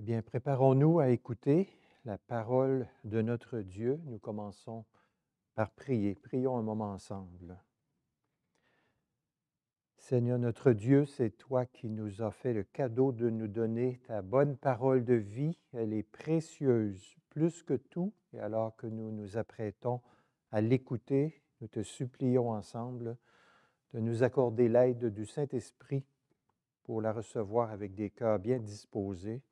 Eh bien, préparons-nous à écouter la parole de notre Dieu. Nous commençons par prier. Prions un moment ensemble. Seigneur notre Dieu, c'est toi qui nous as fait le cadeau de nous donner ta bonne parole de vie. Elle est précieuse plus que tout. Et alors que nous nous apprêtons à l'écouter, nous te supplions ensemble de nous accorder l'aide du Saint-Esprit pour la recevoir avec des cœurs bien disposés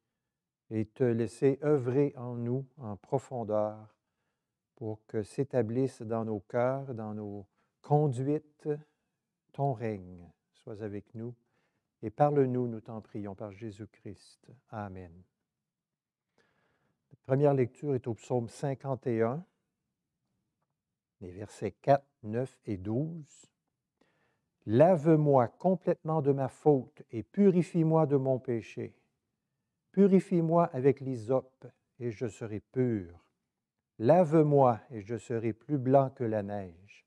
et te laisser œuvrer en nous en profondeur pour que s'établisse dans nos cœurs, dans nos conduites, ton règne. Sois avec nous et parle-nous, nous t'en prions, par Jésus-Christ. Amen. La première lecture est au psaume 51, les versets 4, 9 et 12. Lave-moi complètement de ma faute et purifie-moi de mon péché. Purifie-moi avec l'hysope, et je serai pur. Lave-moi, et je serai plus blanc que la neige.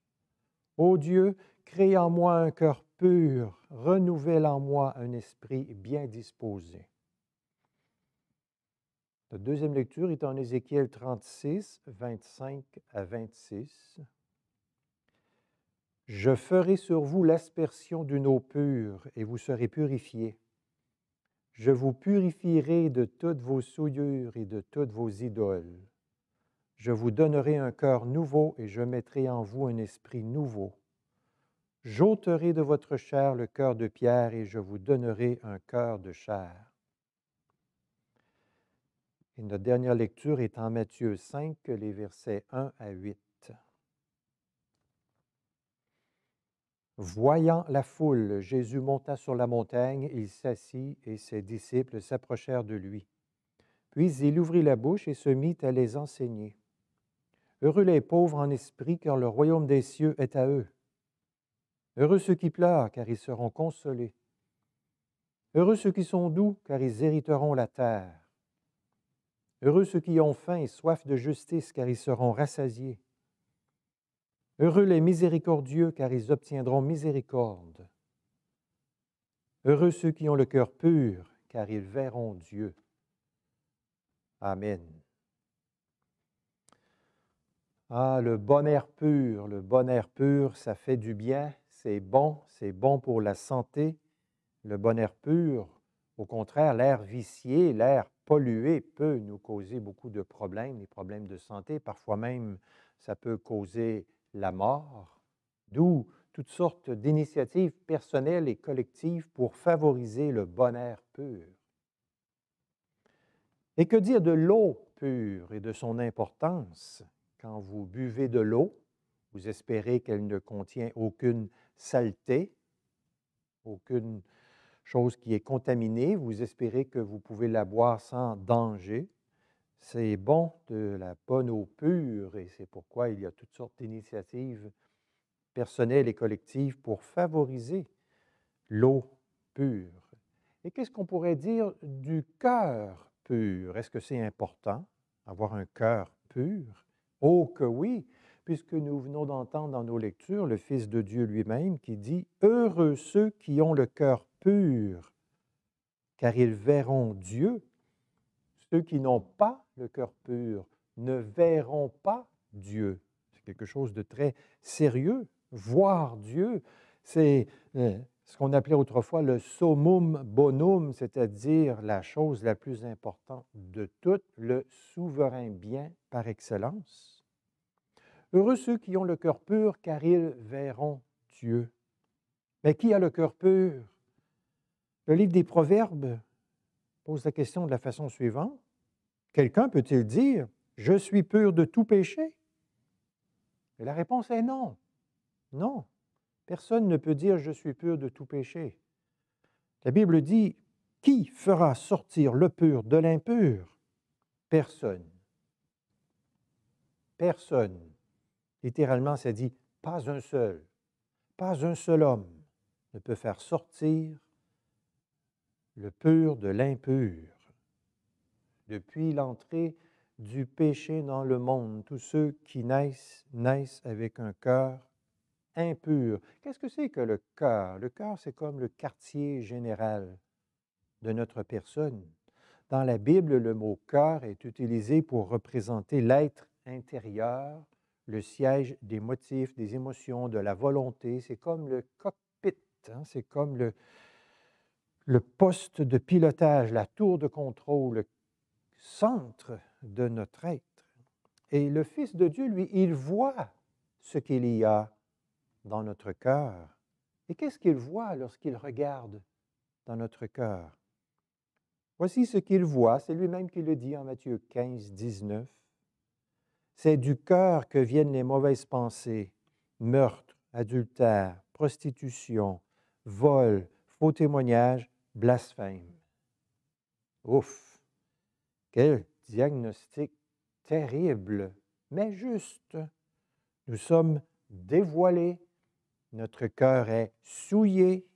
Ô Dieu, crée en moi un cœur pur, renouvelle en moi un esprit bien disposé. La deuxième lecture est en Ézéchiel 36, 25 à 26. Je ferai sur vous l'aspersion d'une eau pure, et vous serez purifiés. Je vous purifierai de toutes vos souillures et de toutes vos idoles. Je vous donnerai un cœur nouveau et je mettrai en vous un esprit nouveau. J'ôterai de votre chair le cœur de pierre et je vous donnerai un cœur de chair. Et notre dernière lecture est en Matthieu 5, les versets 1 à 8. Voyant la foule, Jésus monta sur la montagne, il s'assit et ses disciples s'approchèrent de lui. Puis il ouvrit la bouche et se mit à les enseigner. Heureux les pauvres en esprit, car le royaume des cieux est à eux. Heureux ceux qui pleurent, car ils seront consolés. Heureux ceux qui sont doux, car ils hériteront la terre. Heureux ceux qui ont faim et soif de justice, car ils seront rassasiés. Heureux les miséricordieux, car ils obtiendront miséricorde. Heureux ceux qui ont le cœur pur, car ils verront Dieu. Amen. Ah, le bon air pur, le bon air pur, ça fait du bien, c'est bon, c'est bon pour la santé. Le bon air pur, au contraire, l'air vicié, l'air pollué peut nous causer beaucoup de problèmes, des problèmes de santé. Parfois même, ça peut causer la mort, d'où toutes sortes d'initiatives personnelles et collectives pour favoriser le bon air pur. Et que dire de l'eau pure et de son importance Quand vous buvez de l'eau, vous espérez qu'elle ne contient aucune saleté, aucune chose qui est contaminée, vous espérez que vous pouvez la boire sans danger, c'est bon de la bonne eau pure et c'est pourquoi il y a toutes sortes d'initiatives personnelles et collectives pour favoriser l'eau pure. Et qu'est-ce qu'on pourrait dire du cœur pur? Est-ce que c'est important, avoir un cœur pur? Oh que oui, puisque nous venons d'entendre dans nos lectures le Fils de Dieu lui-même qui dit, Heureux ceux qui ont le cœur pur, car ils verront Dieu. Ceux qui n'ont pas le cœur pur ne verront pas Dieu. C'est quelque chose de très sérieux. Voir Dieu, c'est euh, ce qu'on appelait autrefois le summum bonum, c'est-à-dire la chose la plus importante de toutes, le souverain bien par excellence. Heureux ceux qui ont le cœur pur, car ils verront Dieu. Mais qui a le cœur pur? Le livre des Proverbes pose la question de la façon suivante. Quelqu'un peut-il dire, je suis pur de tout péché Et la réponse est non. Non. Personne ne peut dire, je suis pur de tout péché. La Bible dit, qui fera sortir le pur de l'impur Personne. Personne. Littéralement, ça dit, pas un seul, pas un seul homme ne peut faire sortir le pur de l'impur depuis l'entrée du péché dans le monde, tous ceux qui naissent, naissent avec un cœur impur. Qu'est-ce que c'est que le cœur? Le cœur, c'est comme le quartier général de notre personne. Dans la Bible, le mot cœur est utilisé pour représenter l'être intérieur, le siège des motifs, des émotions, de la volonté. C'est comme le cockpit, hein. c'est comme le, le poste de pilotage, la tour de contrôle, le centre de notre être. Et le Fils de Dieu, lui, il voit ce qu'il y a dans notre cœur. Et qu'est-ce qu'il voit lorsqu'il regarde dans notre cœur? Voici ce qu'il voit, c'est lui-même qui le dit en Matthieu 15, 19. C'est du cœur que viennent les mauvaises pensées, meurtre, adultère, prostitution, vol, faux témoignage, blasphème. Ouf! Quel diagnostic terrible, mais juste. Nous sommes dévoilés, notre cœur est souillé,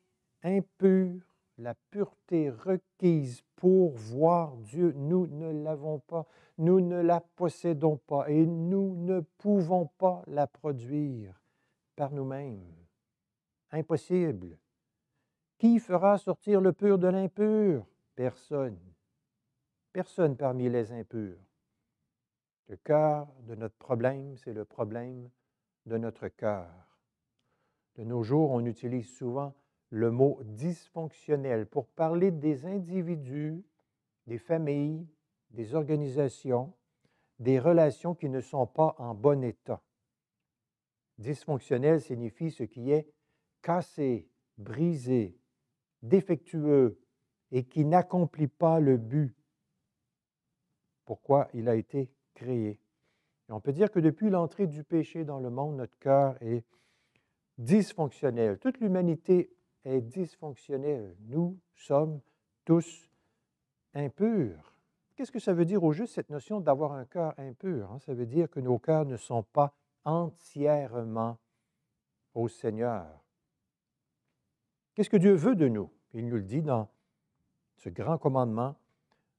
impur, la pureté requise pour voir Dieu, nous ne l'avons pas, nous ne la possédons pas et nous ne pouvons pas la produire par nous-mêmes. Impossible. Qui fera sortir le pur de l'impur Personne personne parmi les impurs. Le cœur de notre problème, c'est le problème de notre cœur. De nos jours, on utilise souvent le mot dysfonctionnel pour parler des individus, des familles, des organisations, des relations qui ne sont pas en bon état. Dysfonctionnel signifie ce qui est cassé, brisé, défectueux et qui n'accomplit pas le but pourquoi il a été créé. on peut dire que depuis l'entrée du péché dans le monde, notre cœur est dysfonctionnel. Toute l'humanité est dysfonctionnelle. Nous sommes tous impurs. Qu'est-ce que ça veut dire au juste cette notion d'avoir un cœur impur? Hein? Ça veut dire que nos cœurs ne sont pas entièrement au Seigneur. Qu'est-ce que Dieu veut de nous? Il nous le dit dans ce grand commandement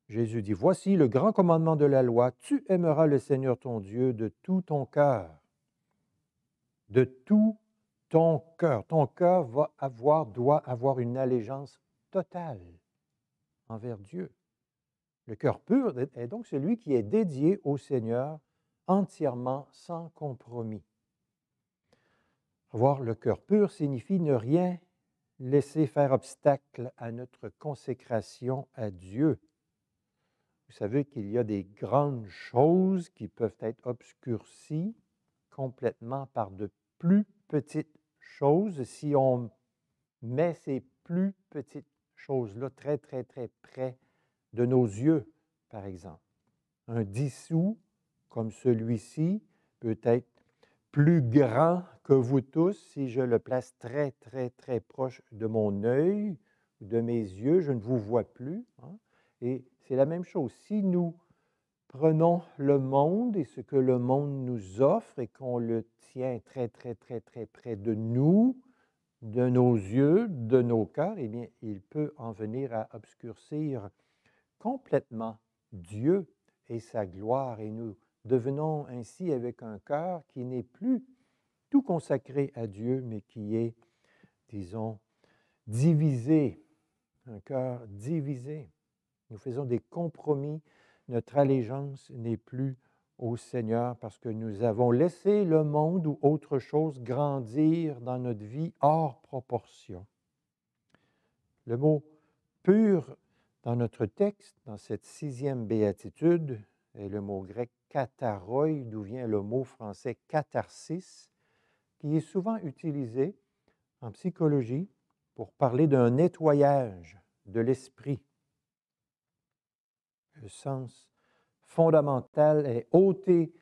Jésus dit, Voici le grand commandement de la loi, tu aimeras le Seigneur ton Dieu de tout ton cœur. De tout ton cœur. Ton cœur va avoir, doit avoir une allégeance totale envers Dieu. Le cœur pur est donc celui qui est dédié au Seigneur entièrement, sans compromis. Avoir le cœur pur signifie ne rien laisser faire obstacle à notre consécration à Dieu. Vous savez qu'il y a des grandes choses qui peuvent être obscurcies complètement par de plus petites choses. Si on met ces plus petites choses-là très, très, très près de nos yeux, par exemple, un dissous comme celui-ci peut être plus grand que vous tous si je le place très, très, très proche de mon œil, ou de mes yeux, je ne vous vois plus. Hein. Et c'est la même chose. Si nous prenons le monde et ce que le monde nous offre et qu'on le tient très, très, très, très près de nous, de nos yeux, de nos cœurs, eh bien, il peut en venir à obscurcir complètement Dieu et sa gloire. Et nous devenons ainsi avec un cœur qui n'est plus tout consacré à Dieu, mais qui est, disons, divisé, un cœur divisé. Nous faisons des compromis. Notre allégeance n'est plus au Seigneur parce que nous avons laissé le monde ou autre chose grandir dans notre vie hors proportion. Le mot pur dans notre texte, dans cette sixième béatitude, est le mot grec kataroi, d'où vient le mot français catharsis, qui est souvent utilisé en psychologie pour parler d'un nettoyage de l'esprit, le sens fondamental est ôter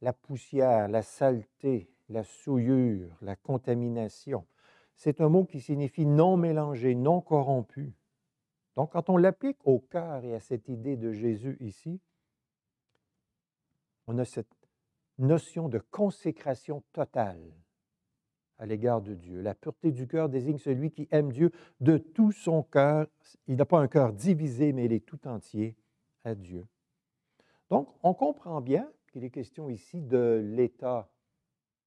la poussière, la saleté, la souillure, la contamination. C'est un mot qui signifie non mélangé, non corrompu. Donc quand on l'applique au cœur et à cette idée de Jésus ici, on a cette notion de consécration totale à l'égard de Dieu. La pureté du cœur désigne celui qui aime Dieu de tout son cœur. Il n'a pas un cœur divisé, mais il est tout entier à Dieu. Donc, on comprend bien qu'il est question ici de l'état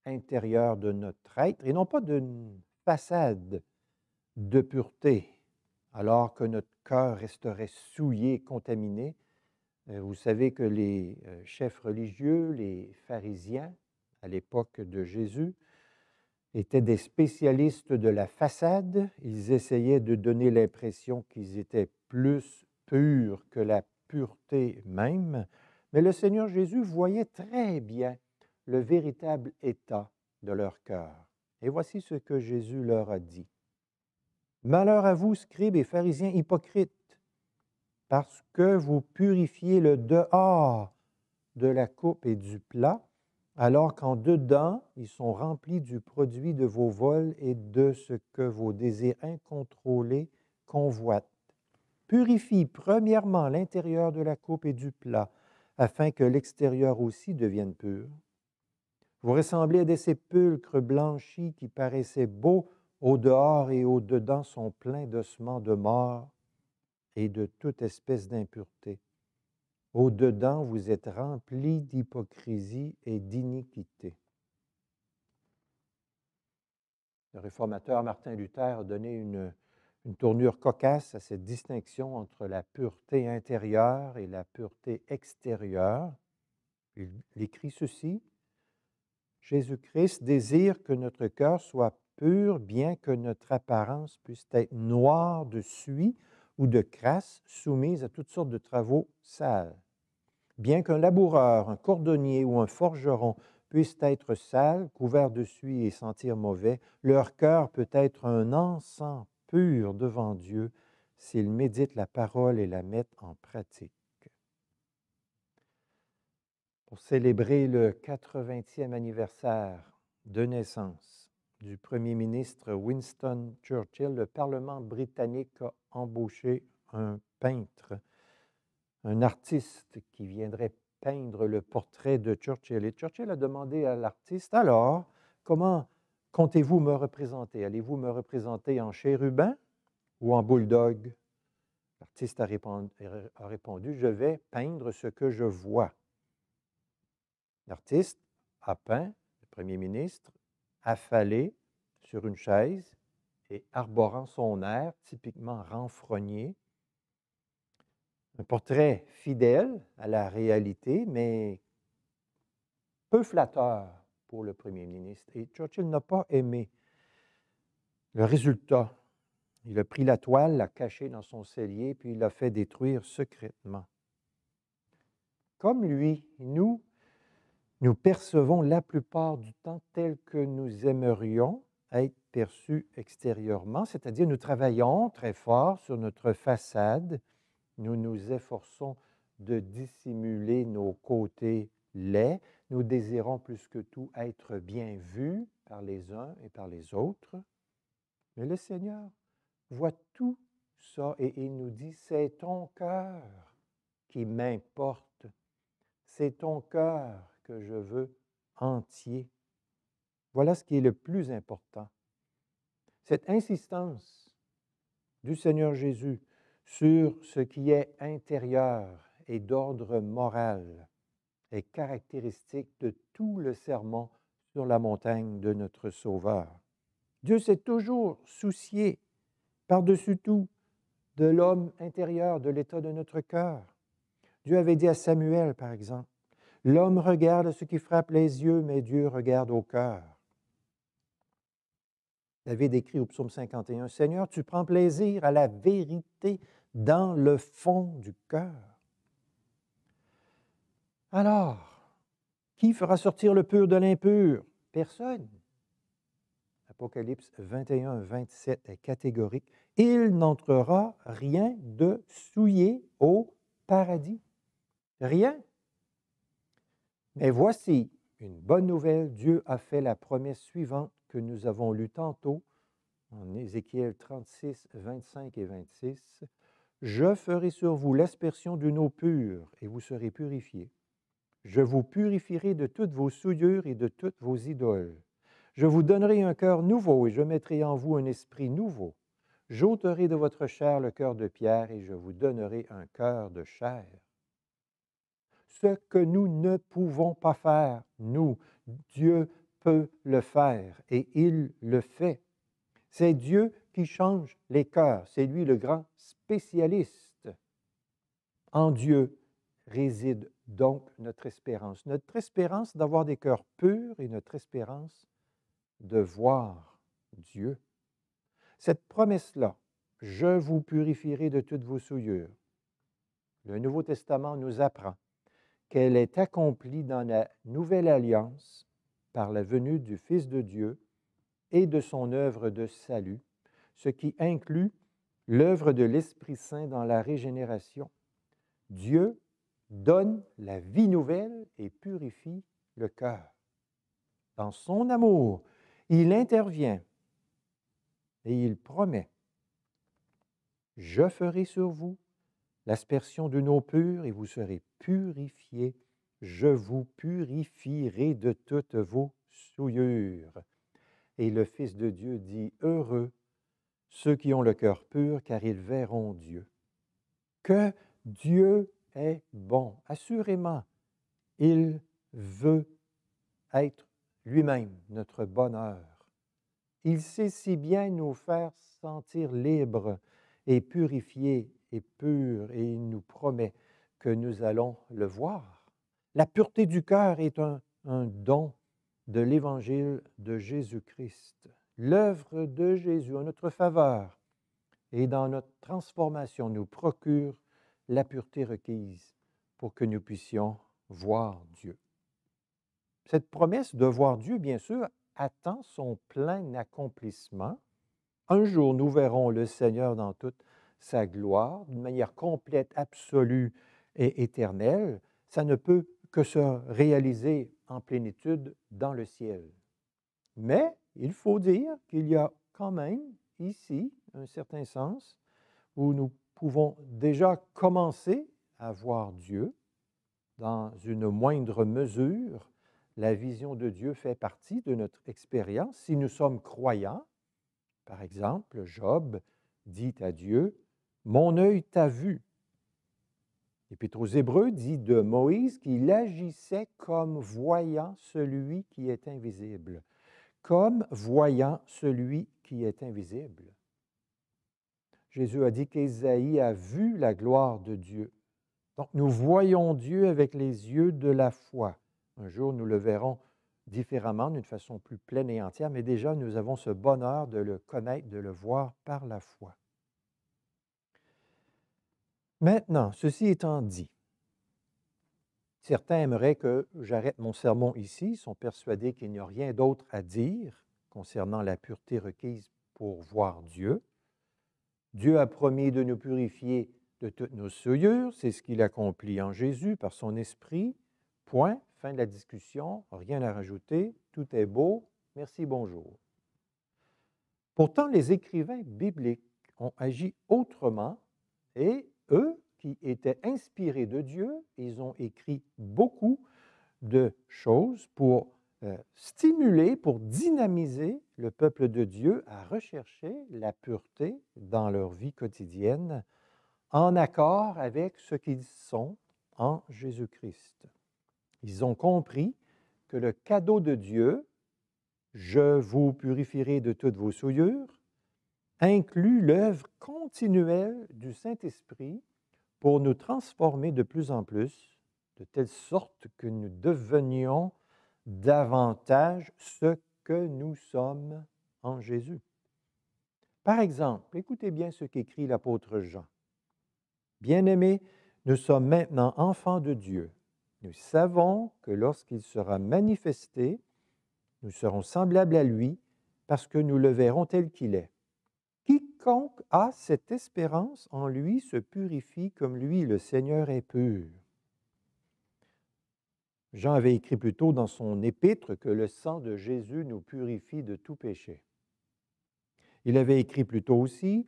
intérieur de notre être et non pas d'une façade de pureté, alors que notre cœur resterait souillé, contaminé. Euh, vous savez que les euh, chefs religieux, les pharisiens, à l'époque de Jésus, étaient des spécialistes de la façade. Ils essayaient de donner l'impression qu'ils étaient plus purs que la pureté même, mais le Seigneur Jésus voyait très bien le véritable état de leur cœur. Et voici ce que Jésus leur a dit. Malheur à vous, scribes et pharisiens hypocrites, parce que vous purifiez le dehors de la coupe et du plat, alors qu'en dedans, ils sont remplis du produit de vos vols et de ce que vos désirs incontrôlés convoitent. Purifie premièrement l'intérieur de la coupe et du plat, afin que l'extérieur aussi devienne pur. Vous ressemblez à des sépulcres blanchis qui paraissaient beaux au dehors et au dedans sont pleins d'ossements de mort et de toute espèce d'impureté. Au dedans, vous êtes remplis d'hypocrisie et d'iniquité. Le réformateur Martin Luther a donné une une tournure cocasse à cette distinction entre la pureté intérieure et la pureté extérieure. Il écrit ceci. Jésus-Christ désire que notre cœur soit pur, bien que notre apparence puisse être noire de suie ou de crasse, soumise à toutes sortes de travaux sales. Bien qu'un laboureur, un cordonnier ou un forgeron puissent être sales, couverts de suie et sentir mauvais, leur cœur peut être un encens purs devant Dieu s'ils méditent la parole et la mettent en pratique. Pour célébrer le 80e anniversaire de naissance du Premier ministre Winston Churchill, le Parlement britannique a embauché un peintre, un artiste qui viendrait peindre le portrait de Churchill. Et Churchill a demandé à l'artiste, alors, comment Comptez-vous me représenter? Allez-vous me représenter en chérubin ou en bulldog? L'artiste a répondu, a répondu, je vais peindre ce que je vois. L'artiste a peint le premier ministre affalé sur une chaise et arborant son air typiquement renfrogné. Un portrait fidèle à la réalité, mais peu flatteur pour le premier ministre. Et Churchill n'a pas aimé le résultat. Il a pris la toile, l'a cachée dans son cellier, puis il l'a fait détruire secrètement. Comme lui, nous, nous percevons la plupart du temps tel que nous aimerions être perçus extérieurement, c'est-à-dire nous travaillons très fort sur notre façade, nous nous efforçons de dissimuler nos côtés nous désirons plus que tout être bien vus par les uns et par les autres. Mais le Seigneur voit tout ça et il nous dit, c'est ton cœur qui m'importe, c'est ton cœur que je veux entier. Voilà ce qui est le plus important. Cette insistance du Seigneur Jésus sur ce qui est intérieur et d'ordre moral est caractéristique de tout le serment sur la montagne de notre Sauveur. Dieu s'est toujours soucié, par-dessus tout, de l'homme intérieur, de l'état de notre cœur. Dieu avait dit à Samuel, par exemple, L'homme regarde ce qui frappe les yeux, mais Dieu regarde au cœur. David écrit au psaume 51, Seigneur, tu prends plaisir à la vérité dans le fond du cœur. Alors, qui fera sortir le pur de l'impur? Personne. Apocalypse 21, 27 est catégorique. Il n'entrera rien de souillé au paradis. Rien. Mais voici une bonne nouvelle. Dieu a fait la promesse suivante que nous avons lue tantôt en Ézéchiel 36, 25 et 26. Je ferai sur vous l'aspersion d'une eau pure et vous serez purifiés. Je vous purifierai de toutes vos souillures et de toutes vos idoles. Je vous donnerai un cœur nouveau et je mettrai en vous un esprit nouveau. J'ôterai de votre chair le cœur de pierre et je vous donnerai un cœur de chair. Ce que nous ne pouvons pas faire, nous, Dieu peut le faire et il le fait. C'est Dieu qui change les cœurs. C'est lui le grand spécialiste. En Dieu, réside donc notre espérance. Notre espérance d'avoir des cœurs purs et notre espérance de voir Dieu. Cette promesse-là, je vous purifierai de toutes vos souillures. Le Nouveau Testament nous apprend qu'elle est accomplie dans la nouvelle alliance par la venue du Fils de Dieu et de son œuvre de salut, ce qui inclut l'œuvre de l'Esprit Saint dans la régénération. Dieu donne la vie nouvelle et purifie le cœur. Dans son amour, il intervient et il promet, je ferai sur vous l'aspersion d'une eau pure et vous serez purifiés, je vous purifierai de toutes vos souillures. Et le Fils de Dieu dit, heureux ceux qui ont le cœur pur, car ils verront Dieu. Que Dieu bon. Assurément, il veut être lui-même notre bonheur. Il sait si bien nous faire sentir libres et purifiés et purs, et il nous promet que nous allons le voir. La pureté du cœur est un, un don de l'Évangile de Jésus-Christ. L'œuvre de Jésus en notre faveur et dans notre transformation nous procure la pureté requise pour que nous puissions voir Dieu. Cette promesse de voir Dieu, bien sûr, attend son plein accomplissement. Un jour, nous verrons le Seigneur dans toute sa gloire, d'une manière complète, absolue et éternelle. Ça ne peut que se réaliser en plénitude dans le ciel. Mais il faut dire qu'il y a quand même ici un certain sens où nous pouvons déjà commencer à voir Dieu. Dans une moindre mesure, la vision de Dieu fait partie de notre expérience. Si nous sommes croyants, par exemple, Job dit à Dieu, Mon œil t'a vu. L'Épître aux Hébreux dit de Moïse qu'il agissait comme voyant celui qui est invisible, comme voyant celui qui est invisible. Jésus a dit qu'Ésaïe a vu la gloire de Dieu. Donc nous voyons Dieu avec les yeux de la foi. Un jour, nous le verrons différemment, d'une façon plus pleine et entière, mais déjà, nous avons ce bonheur de le connaître, de le voir par la foi. Maintenant, ceci étant dit, certains aimeraient que j'arrête mon sermon ici, sont persuadés qu'il n'y a rien d'autre à dire concernant la pureté requise pour voir Dieu. Dieu a promis de nous purifier de toutes nos souillures, c'est ce qu'il accomplit en Jésus par son esprit. Point, fin de la discussion, rien à rajouter, tout est beau, merci, bonjour. Pourtant, les écrivains bibliques ont agi autrement et eux, qui étaient inspirés de Dieu, ils ont écrit beaucoup de choses pour stimulés euh, stimuler, pour dynamiser le peuple de Dieu à rechercher la pureté dans leur vie quotidienne en accord avec ce qu'ils sont en Jésus-Christ. Ils ont compris que le cadeau de Dieu, je vous purifierai de toutes vos souillures, inclut l'œuvre continuelle du Saint-Esprit pour nous transformer de plus en plus, de telle sorte que nous devenions davantage ce que nous sommes en Jésus. Par exemple, écoutez bien ce qu'écrit l'apôtre Jean. Bien-aimés, nous sommes maintenant enfants de Dieu. Nous savons que lorsqu'il sera manifesté, nous serons semblables à lui parce que nous le verrons tel qu'il est. Quiconque a cette espérance en lui se purifie comme lui le Seigneur est pur. Jean avait écrit plus tôt dans son épître que le sang de Jésus nous purifie de tout péché. Il avait écrit plus tôt aussi,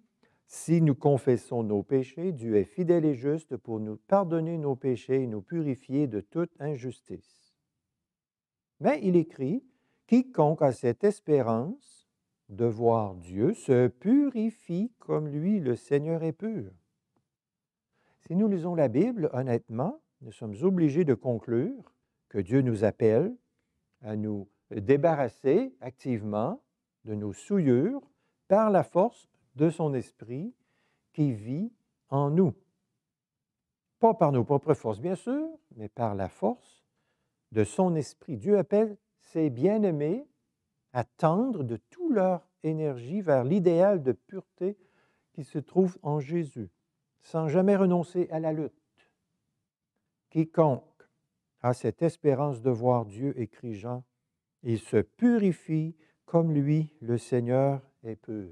Si nous confessons nos péchés, Dieu est fidèle et juste pour nous pardonner nos péchés et nous purifier de toute injustice. Mais il écrit, Quiconque a cette espérance de voir Dieu se purifie comme lui, le Seigneur est pur. Si nous lisons la Bible honnêtement, nous sommes obligés de conclure que Dieu nous appelle à nous débarrasser activement de nos souillures par la force de son esprit qui vit en nous. Pas par nos propres forces, bien sûr, mais par la force de son esprit. Dieu appelle ses bien-aimés à tendre de toute leur énergie vers l'idéal de pureté qui se trouve en Jésus, sans jamais renoncer à la lutte. Quiconque à cette espérance de voir Dieu, écrit Jean. Il se purifie comme lui, le Seigneur est pur.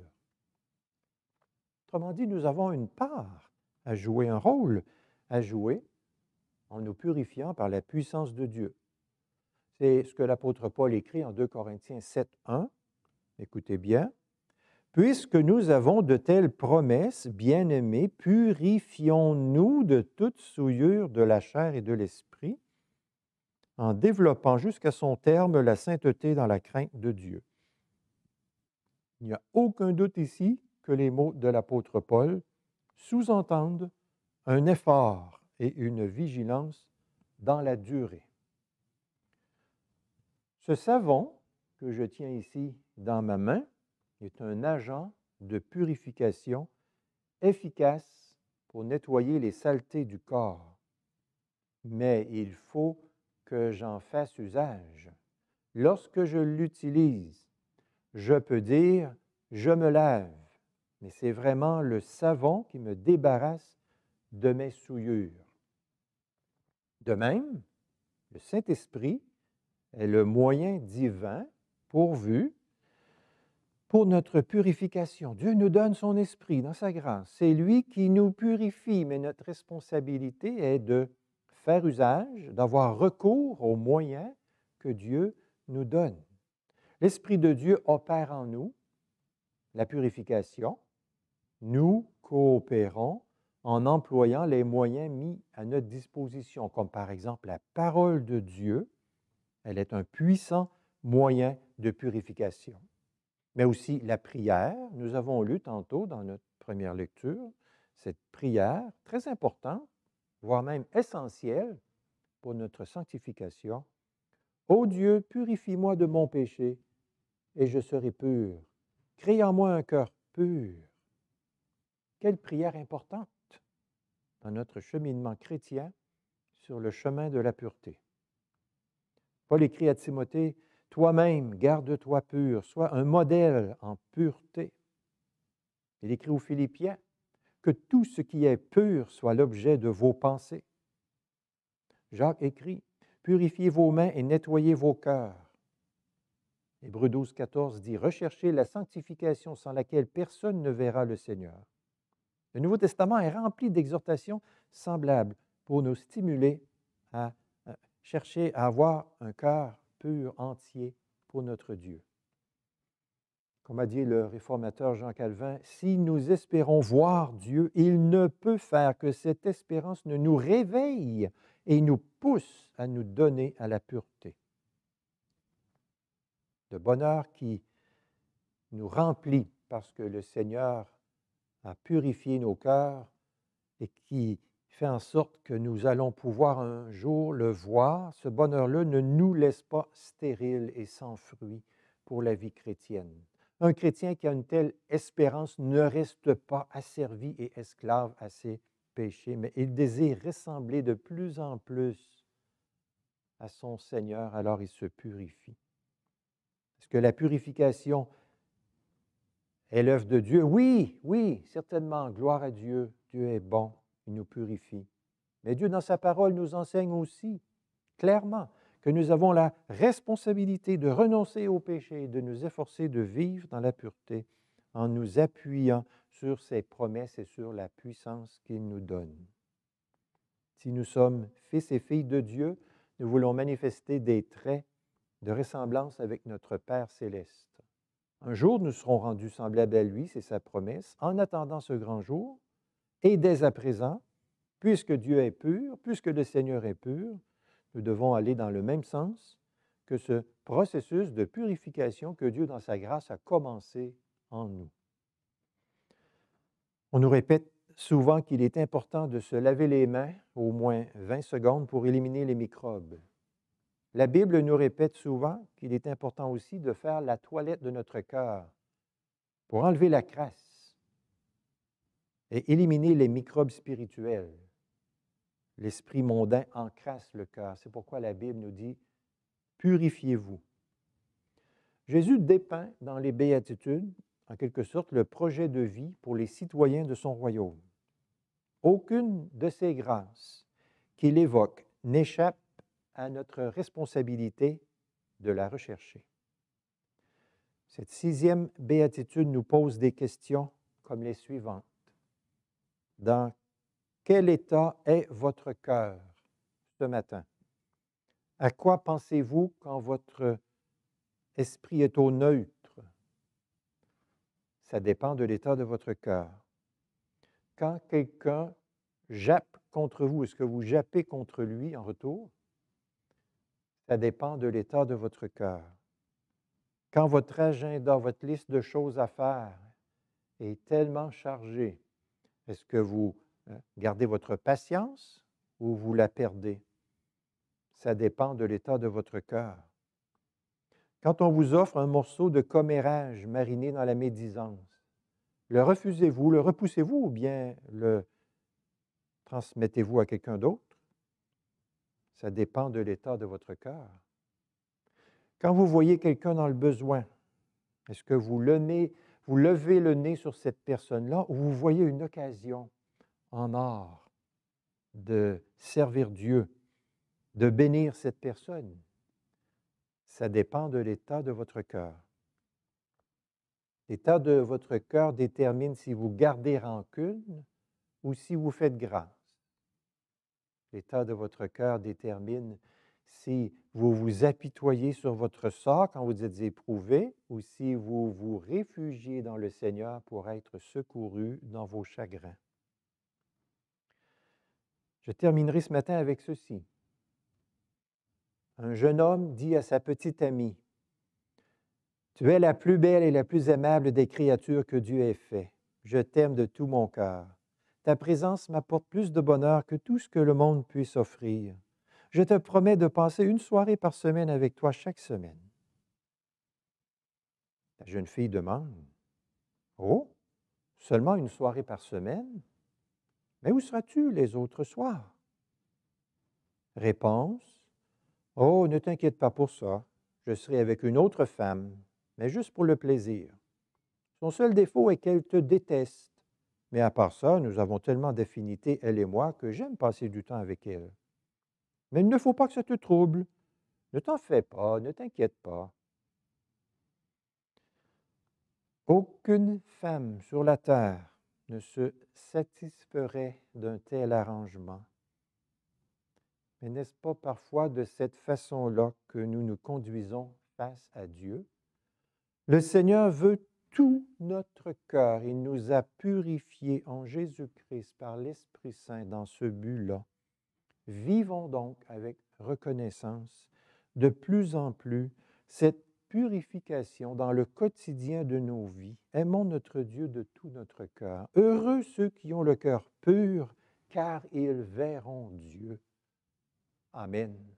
Autrement dit, nous avons une part à jouer, un rôle à jouer en nous purifiant par la puissance de Dieu. C'est ce que l'apôtre Paul écrit en 2 Corinthiens 7, 1. Écoutez bien. Puisque nous avons de telles promesses, bien-aimés, purifions-nous de toute souillure de la chair et de l'esprit, en développant jusqu'à son terme la sainteté dans la crainte de Dieu. Il n'y a aucun doute ici que les mots de l'apôtre Paul sous-entendent un effort et une vigilance dans la durée. Ce savon que je tiens ici dans ma main est un agent de purification efficace pour nettoyer les saletés du corps. Mais il faut que j'en fasse usage. Lorsque je l'utilise, je peux dire je me lave, mais c'est vraiment le savon qui me débarrasse de mes souillures. De même, le Saint-Esprit est le moyen divin pourvu pour notre purification. Dieu nous donne son esprit dans sa grâce. C'est lui qui nous purifie, mais notre responsabilité est de faire usage, d'avoir recours aux moyens que Dieu nous donne. L'Esprit de Dieu opère en nous la purification. Nous coopérons en employant les moyens mis à notre disposition, comme par exemple la parole de Dieu. Elle est un puissant moyen de purification. Mais aussi la prière. Nous avons lu tantôt dans notre première lecture cette prière très importante voire même essentiel pour notre sanctification. Ô Dieu, purifie-moi de mon péché et je serai pur. Crée en moi un cœur pur. Quelle prière importante dans notre cheminement chrétien sur le chemin de la pureté. Paul écrit à Timothée, Toi-même, garde-toi pur, sois un modèle en pureté. Il écrit aux Philippiens, que tout ce qui est pur soit l'objet de vos pensées. Jacques écrit, Purifiez vos mains et nettoyez vos cœurs. Hébreu 12, 14 dit, Recherchez la sanctification sans laquelle personne ne verra le Seigneur. Le Nouveau Testament est rempli d'exhortations semblables pour nous stimuler à euh, chercher à avoir un cœur pur, entier pour notre Dieu. Comme a dit le réformateur Jean Calvin, si nous espérons voir Dieu, il ne peut faire que cette espérance ne nous réveille et nous pousse à nous donner à la pureté. de bonheur qui nous remplit parce que le Seigneur a purifié nos cœurs et qui fait en sorte que nous allons pouvoir un jour le voir, ce bonheur-là ne nous laisse pas stériles et sans fruit pour la vie chrétienne. Un chrétien qui a une telle espérance ne reste pas asservi et esclave à ses péchés, mais il désire ressembler de plus en plus à son Seigneur, alors il se purifie. Est-ce que la purification est l'œuvre de Dieu? Oui, oui, certainement. Gloire à Dieu. Dieu est bon. Il nous purifie. Mais Dieu, dans sa parole, nous enseigne aussi, clairement, que nous avons la responsabilité de renoncer au péché et de nous efforcer de vivre dans la pureté en nous appuyant sur ses promesses et sur la puissance qu'il nous donne. Si nous sommes fils et filles de Dieu, nous voulons manifester des traits de ressemblance avec notre Père céleste. Un jour, nous serons rendus semblables à lui, c'est sa promesse, en attendant ce grand jour, et dès à présent, puisque Dieu est pur, puisque le Seigneur est pur, nous devons aller dans le même sens que ce processus de purification que Dieu, dans sa grâce, a commencé en nous. On nous répète souvent qu'il est important de se laver les mains au moins 20 secondes pour éliminer les microbes. La Bible nous répète souvent qu'il est important aussi de faire la toilette de notre cœur pour enlever la crasse et éliminer les microbes spirituels. L'esprit mondain encrasse le cœur. C'est pourquoi la Bible nous dit Purifiez-vous. Jésus dépeint dans les béatitudes, en quelque sorte, le projet de vie pour les citoyens de son royaume. Aucune de ces grâces qu'il évoque n'échappe à notre responsabilité de la rechercher. Cette sixième béatitude nous pose des questions comme les suivantes. Dans quel état est votre cœur ce matin? À quoi pensez-vous quand votre esprit est au neutre? Ça dépend de l'état de votre cœur. Quand quelqu'un jappe contre vous, est-ce que vous jappez contre lui en retour? Ça dépend de l'état de votre cœur. Quand votre agenda, votre liste de choses à faire est tellement chargée, est-ce que vous euh, gardez votre patience ou vous la perdez. Ça dépend de l'état de votre cœur. Quand on vous offre un morceau de commérage mariné dans la médisance, le refusez-vous, le repoussez-vous ou bien le transmettez-vous à quelqu'un d'autre? Ça dépend de l'état de votre cœur. Quand vous voyez quelqu'un dans le besoin, est-ce que vous, vous levez le nez sur cette personne-là ou vous voyez une occasion en or de servir Dieu, de bénir cette personne, ça dépend de l'état de votre cœur. L'état de votre cœur détermine si vous gardez rancune ou si vous faites grâce. L'état de votre cœur détermine si vous vous apitoyez sur votre sort quand vous êtes éprouvé ou si vous vous réfugiez dans le Seigneur pour être secouru dans vos chagrins. Je terminerai ce matin avec ceci. Un jeune homme dit à sa petite amie, Tu es la plus belle et la plus aimable des créatures que Dieu ait fait. Je t'aime de tout mon cœur. Ta présence m'apporte plus de bonheur que tout ce que le monde puisse offrir. Je te promets de passer une soirée par semaine avec toi chaque semaine. La jeune fille demande, Oh, seulement une soirée par semaine mais où seras-tu les autres soirs? Réponse. Oh, ne t'inquiète pas pour ça. Je serai avec une autre femme, mais juste pour le plaisir. Son seul défaut est qu'elle te déteste. Mais à part ça, nous avons tellement d'affinités, elle et moi, que j'aime passer du temps avec elle. Mais il ne faut pas que ça te trouble. Ne t'en fais pas, ne t'inquiète pas. Aucune femme sur la terre ne se satisferait d'un tel arrangement. Mais n'est-ce pas parfois de cette façon-là que nous nous conduisons face à Dieu? Le Seigneur veut tout notre cœur. Il nous a purifiés en Jésus-Christ par l'Esprit Saint dans ce but-là. Vivons donc avec reconnaissance de plus en plus cette purification dans le quotidien de nos vies. Aimons notre Dieu de tout notre cœur. Heureux ceux qui ont le cœur pur, car ils verront Dieu. Amen.